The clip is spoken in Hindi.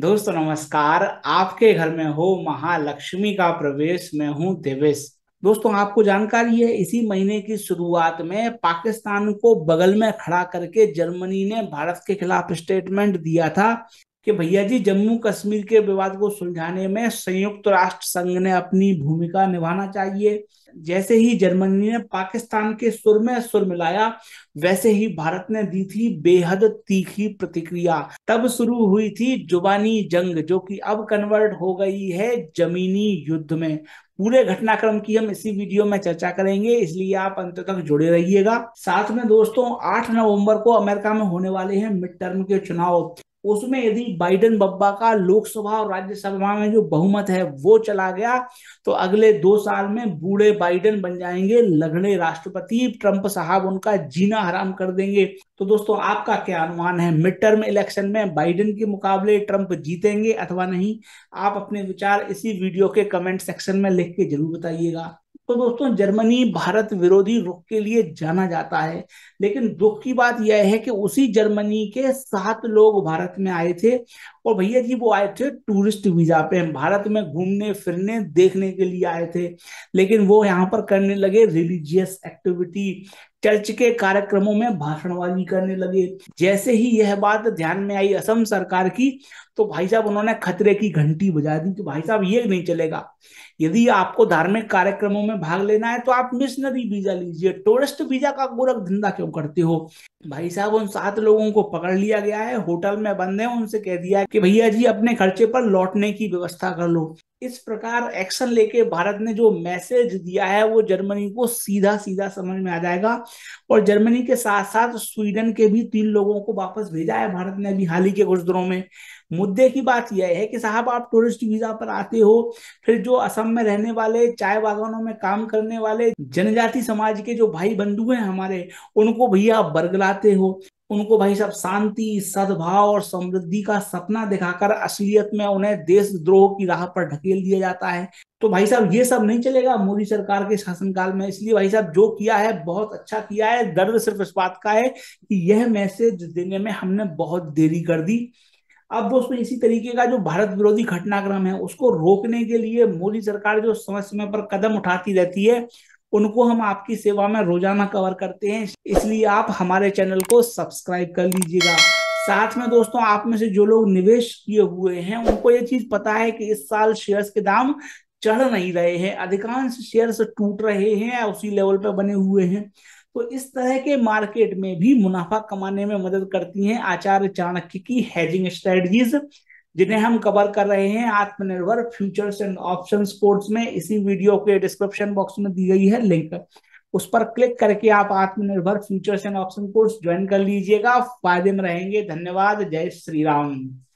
दोस्तों नमस्कार आपके घर में हो महालक्ष्मी का प्रवेश मैं हूं देवेश दोस्तों आपको जानकारी है इसी महीने की शुरुआत में पाकिस्तान को बगल में खड़ा करके जर्मनी ने भारत के खिलाफ स्टेटमेंट दिया था कि भैया जी जम्मू कश्मीर के विवाद को सुलझाने में संयुक्त राष्ट्र संघ ने अपनी भूमिका निभाना चाहिए जैसे ही जर्मनी ने पाकिस्तान के सुर में सुर मिलाया वैसे ही भारत ने दी थी बेहद तीखी प्रतिक्रिया तब शुरू हुई थी जुबानी जंग जो कि अब कन्वर्ट हो गई है जमीनी युद्ध में पूरे घटनाक्रम की हम इसी वीडियो में चर्चा करेंगे इसलिए आप अंत तक जुड़े रहिएगा साथ में दोस्तों 8 नवंबर को अमेरिका में होने वाले हैं मिड टर्म के चुनाव उसमें यदि बाइडन बब्बा का लोकसभा और राज्यसभा में जो बहुमत है वो चला गया तो अगले दो साल में बूढ़े बाइडन बन जाएंगे लगने राष्ट्रपति ट्रंप साहब उनका जीना हराम कर देंगे तो दोस्तों आपका क्या अनुमान है मिड टर्म इलेक्शन में बाइडन के मुकाबले ट्रंप जीतेंगे अथवा नहीं आप अपने विचार इसी वीडियो के कमेंट सेक्शन में लिख के जरूर बताइएगा तो दोस्तों जर्मनी भारत विरोधी रुख के लिए जाना जाता है लेकिन दुख की बात यह है कि उसी जर्मनी के सात लोग भारत में आए थे और भैया जी वो आए थे टूरिस्ट वीजा पे भारत में घूमने फिरने देखने के लिए आए थे लेकिन वो यहाँ पर करने लगे रिलीजियस एक्टिविटी चर्च के कार्यक्रमों में भाषणबाजी करने लगे जैसे ही यह बात ध्यान में आई असम सरकार की तो भाई साहब उन्होंने खतरे की घंटी बजा दी कि भाई साहब ये नहीं चलेगा यदि आपको धार्मिक कार्यक्रमों में भाग लेना है तो आप मिशनरी वीजा लीजिए टूरिस्ट वीजा का गोरख धंधा क्यों करते हो भाई साहब उन सात लोगों को पकड़ लिया गया है होटल में बंद है उनसे कह दिया कि भैया जी अपने खर्चे पर लौटने की व्यवस्था कर लो इस प्रकार एक्शन लेके भारत ने जो मैसेज दिया है वो जर्मनी को सीधा सीधा समझ में आ जाएगा और जर्मनी के साथ साथ स्वीडन के भी तीन लोगों को वापस भेजा है भारत ने अभी हाल ही के कुछ दिनों में मुद्दे की बात यह है कि साहब आप टूरिस्ट वीजा पर आते हो फिर जो असम में रहने वाले चाय बागानों में काम करने वाले जनजाति समाज के जो भाई बंधु हैं हमारे उनको भैया आप बरगलाते हो उनको भाई साहब शांति सद्भाव और समृद्धि का सपना दिखाकर असलियत में उन्हें देशद्रोह की राह पर ढकेल दिया जाता है तो भाई साहब ये सब नहीं चलेगा मोदी सरकार के शासनकाल में इसलिए भाई साहब जो किया है बहुत अच्छा किया है दर्द सिर्फ इस बात का है कि यह मैसेज देने में हमने बहुत देरी कर दी अब दोस्तों इसी तरीके का जो भारत विरोधी घटनाक्रम है उसको रोकने के लिए मोदी सरकार जो समय समय पर कदम उठाती रहती है उनको हम आपकी सेवा में रोजाना कवर करते हैं इसलिए आप हमारे चैनल को सब्सक्राइब कर लीजिएगा साथ में दोस्तों आप में से जो लोग निवेश किए हुए हैं उनको ये चीज पता है कि इस साल शेयर्स के दाम चढ़ नहीं रहे हैं अधिकांश शेयर्स टूट रहे हैं उसी लेवल पर बने हुए हैं तो इस तरह के मार्केट में भी मुनाफा कमाने में मदद करती हैं आचार्य चाणक्य की हेजिंग स्ट्रेटजीज जिन्हें हम कवर कर रहे हैं आत्मनिर्भर फ्यूचर्स एंड ऑप्शन कोर्स में इसी वीडियो के डिस्क्रिप्शन बॉक्स में दी गई है लिंक उस पर क्लिक करके आप आत्मनिर्भर futures and option course join कर लीजिएगा फायदे में रहेंगे धन्यवाद जय श्री राम